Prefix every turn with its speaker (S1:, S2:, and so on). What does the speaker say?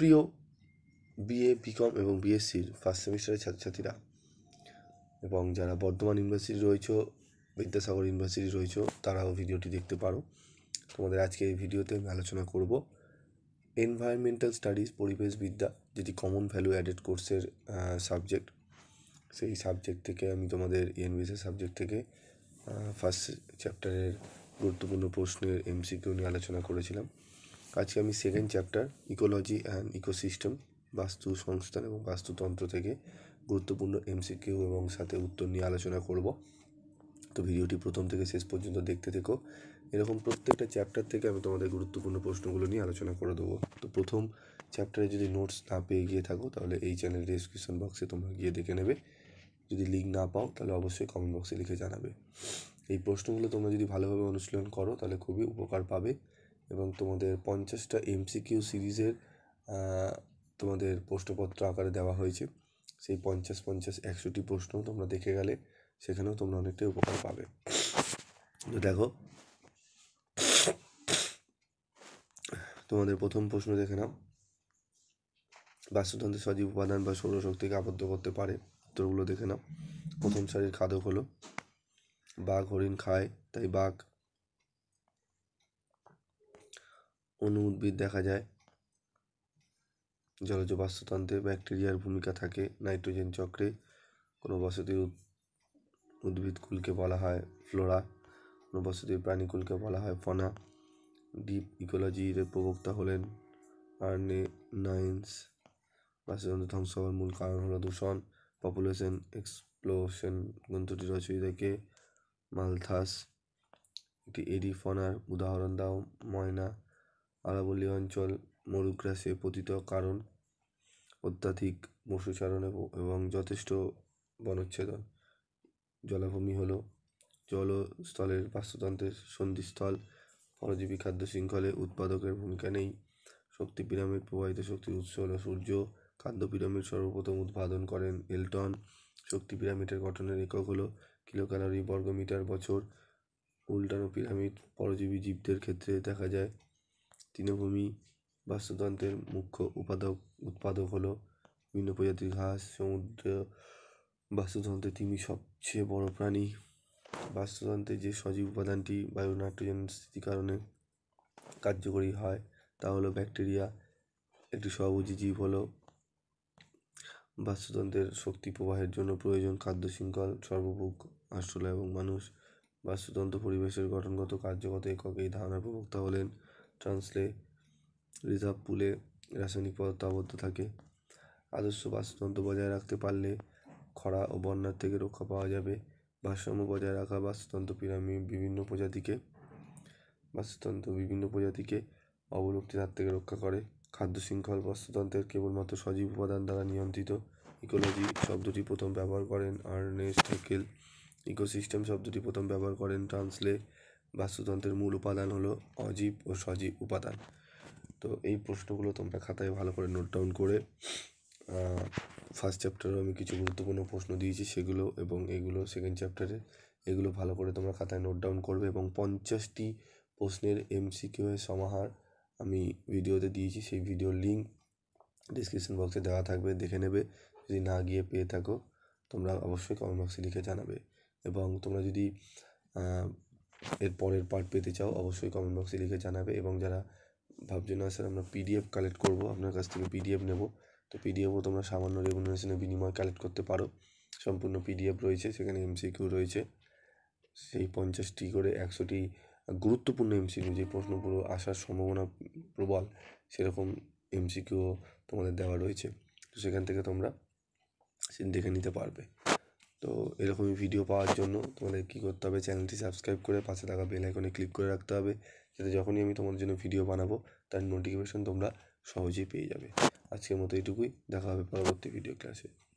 S1: প্রিয় BA BCom এবং বিএসসির first সেমিস্টারের ছাত্রছাত্রীরা এবং যারা বর্ধমান ইউনিভার্সিটি রয়েছে বিদ্যাসাগর ইউনিভার্সিটি রয়েছে তারাও ভিডিওটি দেখতে পারো তোমাদের আজকে এই ভিডিওতে আমি আলোচনা করব এনভায়রনমেন্টাল স্টাডিজ পরিবেশবিদ্যা যেটি কমন ভ্যালু অ্যাডেড কোর্সের সাবজেক্ট সেই সাবজেক্ট থেকে আমি তোমাদের ইএনবিএসের e সাবজেক্ট থেকে ফার্স্ট চ্যাপ্টারের গুরুত্বপূর্ণ প্রশ্নের এমসিকিউ নিয়ে আলোচনা করেছিলাম আজকে আমি second chapter ecology and ecosystem বাস্তু সংস্থান এবং বাস্তুতন্ত্র থেকে গুরুত্বপূর্ণ এমসিকিউ এবং সাথে উত্তর নিয়ে আলোচনা করব তো ভিডিওটি প্রথম থেকে শেষ পর্যন্ত দেখতে থেকো এরকম প্রত্যেকটা চ্যাপ্টার থেকে আমি তোমাদের গুরুত্বপূর্ণ প্রশ্নগুলো নিয়ে আলোচনা করে দেবো তো প্রথম চ্যাপ্টারে যদি নোটস না পেয়ে গিয়ে থাকো তাহলে এই চ্যানেলের ডিসক্রিপশন বক্সে তোমরা গিয়ে দেখে নেবে যদি লিঙ্ক না পাও তাহলে অবশ্যই কমেন্ট বক্সে লিখে জানাবে এই প্রশ্নগুলো তোমরা যদি ভালোভাবে অনুশীলন করো তাহলে খুবই উপকার পাবে এবং তোমাদের পঞ্চাশটা এমসিকিউ সিরিজের তোমাদের প্রশ্নপত্র আকারে দেওয়া হয়েছে সেই পঞ্চাশ পঞ্চাশ একশোটি প্রশ্ন তোমরা দেখে গেলে সেখানেও তোমরা অনেকটাই উপকার পাবে তো দেখো তোমাদের প্রথম প্রশ্ন দেখে নাও বাস্তুতন্ত্রের সজীব উপাদান বা সৌরশক্তিকে আবদ্ধ করতে পারে উত্তরগুলো দেখে নাও প্রথম সারির খাদক হলো বাঘ হরিণ খায় তাই বাঘ অনু উদ্ভিদ দেখা যায় জলজ বাস্তুতন্ত্রে ব্যাকটেরিয়ার ভূমিকা থাকে নাইট্রোজেন চক্রে কোনো বসতির উদ্ভিদকুলকে বলা হয় ফ্লোরা কোনো বসতির প্রাণীকুলকে বলা হয় ফনা ডিপ ইকোলজির প্রবক্তা হলেন আর্নে নাইন্স বাস্তুতন্ত্র ধ্বংস হওয়ার মূল কারণ হলো দূষণ পপুলেশন এক্সপ্লোশন গ্রন্থটি রচয়িতাকে মালথাস একটি এডি ফনার উদাহরণ দাও ময়না আরাবল্লী অঞ্চল মরুগ্রাসে পতিত কারণ অত্যাধিক মশুচারণ এবং যথেষ্ট বনচ্ছেদন জলাভূমি হলো জলস্থলের বাস্তুতন্ত্রের সন্ধিস্থল পরজীবী খাদ্য শৃঙ্খলে উৎপাদকের ভূমিকা নেই শক্তি পিরামিড প্রবাহিত শক্তির উৎস হল সূর্য খাদ্য পিরামিড সর্বপ্রথম উৎপাদন করেন এলটন শক্তি পিরামিডের গঠনের একক হলো কিলোক্যালোরি বর্গমিটার বছর উল্টানো পিরামিড পরজীবী জীবদের ক্ষেত্রে দেখা যায় তৃণভূমি বাস্তুতন্ত্রের মুখ্য উপাদক উৎপাদক হলো বিভিন্ন প্রজাতির ঘাস সমুদ্র বাস্তুতন্ত্রে তিমি সবচেয়ে বড় প্রাণী বাস্তুতন্ত্রে যে সজীব উপাদানটি বায়ু নাইট্রোজেন স্থিতির কারণে কার্যকরী হয় তা হলো ব্যাকটেরিয়া একটি সহভোজী জীব হলো বাস্তুতন্ত্রের শক্তি প্রবাহের জন্য প্রয়োজন খাদ্য শৃঙ্খল সর্বভোগ আশ্রয় এবং মানুষ বাস্তুতন্ত্র পরিবেশের গঠনগত কার্যগত এককে এই ধারণার প্রবক্তা হলেন ট্রান্সলে রিজার্ভ পুলে রাসায়নিক পদার্থ আবদ্ধ থাকে আদর্শ বাস্তুতন্ত্র বজায় রাখতে পারলে খরা ও বন্যার থেকে রক্ষা পাওয়া যাবে ভারসাম্য বজায় রাখা বাস্তুতন্ত্র পিরামিড বিভিন্ন প্রজাতিকে বাস্তুতন্ত্র বিভিন্ন প্রজাতিকে অবলুপ্তির হাত থেকে রক্ষা করে খাদ্য শৃঙ্খল বাস্তুতন্ত্রের কেবলমাত্র সজীব উপাদান দ্বারা নিয়ন্ত্রিত ইকোলজি শব্দটি প্রথম ব্যবহার করেন আর্নেস্ট হেকেল ইকোসিস্টেম শব্দটি প্রথম ব্যবহার করেন ট্রান্সলে বাস্তুতন্ত্রের মূল উপাদান হলো অজীব ও সজীব উপাদান তো এই প্রশ্নগুলো তোমরা খাতায় ভালো করে নোট ডাউন করে ফার্স্ট চ্যাপ্টারেও আমি কিছু গুরুত্বপূর্ণ প্রশ্ন দিয়েছি সেগুলো এবং এগুলো সেকেন্ড চ্যাপ্টারে এগুলো ভালো করে তোমরা খাতায় নোট ডাউন করবে এবং পঞ্চাশটি প্রশ্নের এমসিকিউ এর সমাহার আমি ভিডিওতে দিয়েছি সেই ভিডিওর লিঙ্ক ডিসক্রিপশন বক্সে দেওয়া থাকবে দেখে নেবে যদি না গিয়ে পেয়ে থাকো তোমরা অবশ্যই কমেন্ট বক্সে লিখে জানাবে এবং তোমরা যদি এর পরের পার্ট পেতে চাও অবশ্যই কমেন্ট বক্সে লিখে জানাবে এবং যারা ভাবছে না স্যার আমরা পিডিএফ কালেক্ট করব আপনার কাছ থেকে পিডিএফ নেব তো পিডিএফও তোমরা সামান্য রেগুলেশনের বিনিময় কালেক্ট করতে পারো সম্পূর্ণ পিডিএফ রয়েছে সেখানে এমসিকিউ রয়েছে সেই পঞ্চাশটি করে একশোটি গুরুত্বপূর্ণ এমসিকিউ যে প্রশ্নগুলো আসার সম্ভাবনা প্রবল সেরকম এমসিকিউ তোমাদের দেওয়া রয়েছে তো সেখান থেকে তোমরা দেখে নিতে পারবে তো এরকমই ভিডিও পাওয়ার জন্য তোমাদের কী করতে হবে চ্যানেলটি সাবস্ক্রাইব করে পাশে থাকা বেল আইকনে ক্লিক করে রাখতে হবে যাতে যখনই আমি তোমাদের জন্য ভিডিও বানাবো তার নোটিফিকেশন তোমরা সহজেই পেয়ে যাবে আজকের মতো এটুকুই দেখা হবে পরবর্তী ভিডিও ক্লাসে